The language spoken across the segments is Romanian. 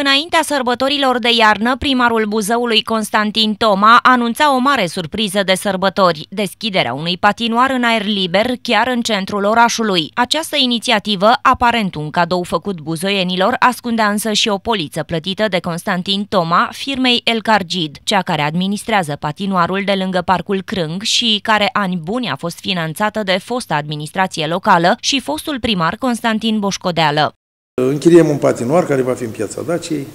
Înaintea sărbătorilor de iarnă, primarul Buzăului Constantin Toma anunța o mare surpriză de sărbători, deschiderea unui patinoar în aer liber chiar în centrul orașului. Această inițiativă, aparent un cadou făcut buzoienilor, ascundea însă și o poliță plătită de Constantin Toma, firmei El Cargid, cea care administrează patinoarul de lângă Parcul Crâng și care ani buni a fost finanțată de fosta administrație locală și fostul primar Constantin Boșcodeală. Închiriem un patinoar care va fi în piața Daciei,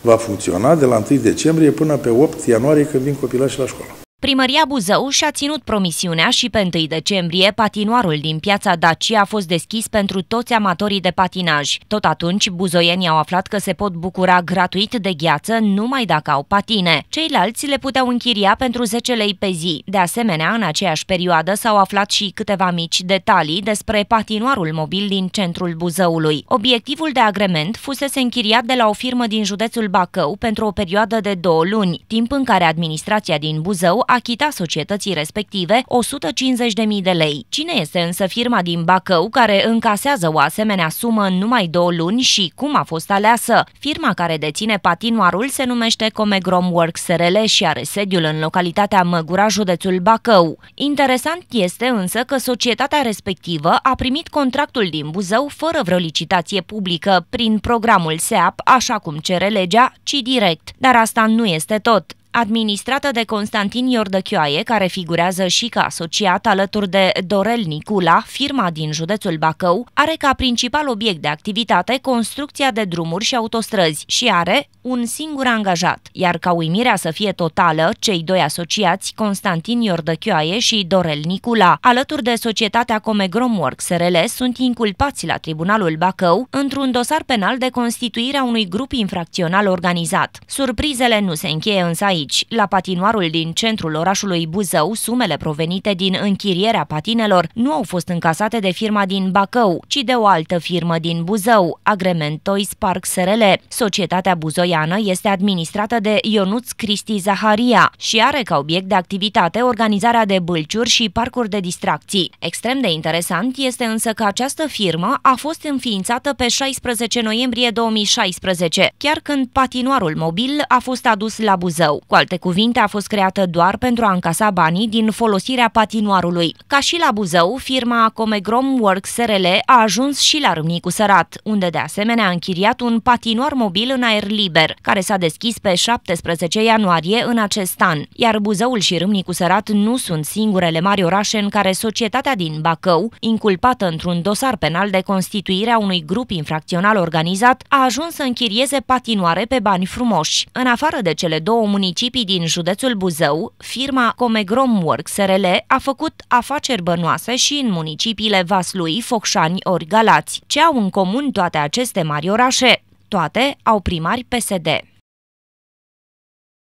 va funcționa de la 1 decembrie până pe 8 ianuarie când vin copilașii la școală. Primăria Buzău și-a ținut promisiunea și pe 1 decembrie patinoarul din piața Dacia a fost deschis pentru toți amatorii de patinaj. Tot atunci, buzoienii au aflat că se pot bucura gratuit de gheață numai dacă au patine. Ceilalți le puteau închiria pentru 10 lei pe zi. De asemenea, în aceeași perioadă s-au aflat și câteva mici detalii despre patinoarul mobil din centrul Buzăului. Obiectivul de agrement fusese închiriat de la o firmă din județul Bacău pentru o perioadă de două luni, timp în care administrația din Buzău a achita societății respective 150.000 de lei. Cine este însă firma din Bacău care încasează o asemenea sumă în numai două luni și cum a fost aleasă? Firma care deține patinoarul se numește Comegrom Works SRL și are sediul în localitatea Măgura, județul Bacău. Interesant este însă că societatea respectivă a primit contractul din Buzău fără vreo licitație publică prin programul SEAP, așa cum cere legea, ci direct. Dar asta nu este tot administrată de Constantin Iordăchioaie, care figurează și ca asociat alături de Dorel Nicula, firma din județul Bacău, are ca principal obiect de activitate construcția de drumuri și autostrăzi și are un singur angajat. Iar ca uimirea să fie totală, cei doi asociați, Constantin Iordăchioaie și Dorel Nicula, alături de societatea Comegrom SRL, sunt inculpați la Tribunalul Bacău într-un dosar penal de constituirea unui grup infracțional organizat. Surprizele nu se încheie însă aici mici. La patinoarul din centrul orașului Buzău, sumele provenite din închirierea patinelor nu au fost încasate de firma din Bacău, ci de o altă firmă din Buzău, Agrement Toys Park SRL. Societatea buzoiană este administrată de Ionuț Cristi Zaharia și are ca obiect de activitate organizarea de bâlciuri și parcuri de distracții. Extrem de interesant este însă că această firmă a fost înființată pe 16 noiembrie 2016, chiar când patinoarul mobil a fost adus la Buzău. Cu alte cuvinte, a fost creată doar pentru a încasa banii din folosirea patinoarului. Ca și la Buzău, firma Comegrom Works SRL a ajuns și la Râmnicu Sărat, unde de asemenea a închiriat un patinoar mobil în aer liber, care s-a deschis pe 17 ianuarie în acest an. Iar Buzăul și Râmnicu Sărat nu sunt singurele mari orașe în care societatea din Bacău, inculpată într-un dosar penal de constituirea unui grup infracțional organizat, a ajuns să închirieze patinoare pe bani frumoși. În afară de cele două municipii, municipii din județul Buzău, firma Comegrom Works SRL a făcut afaceri bănoase și în municipiile Vaslui, Focșani ori Galați. Ce au în comun toate aceste mari orașe? Toate au primari PSD.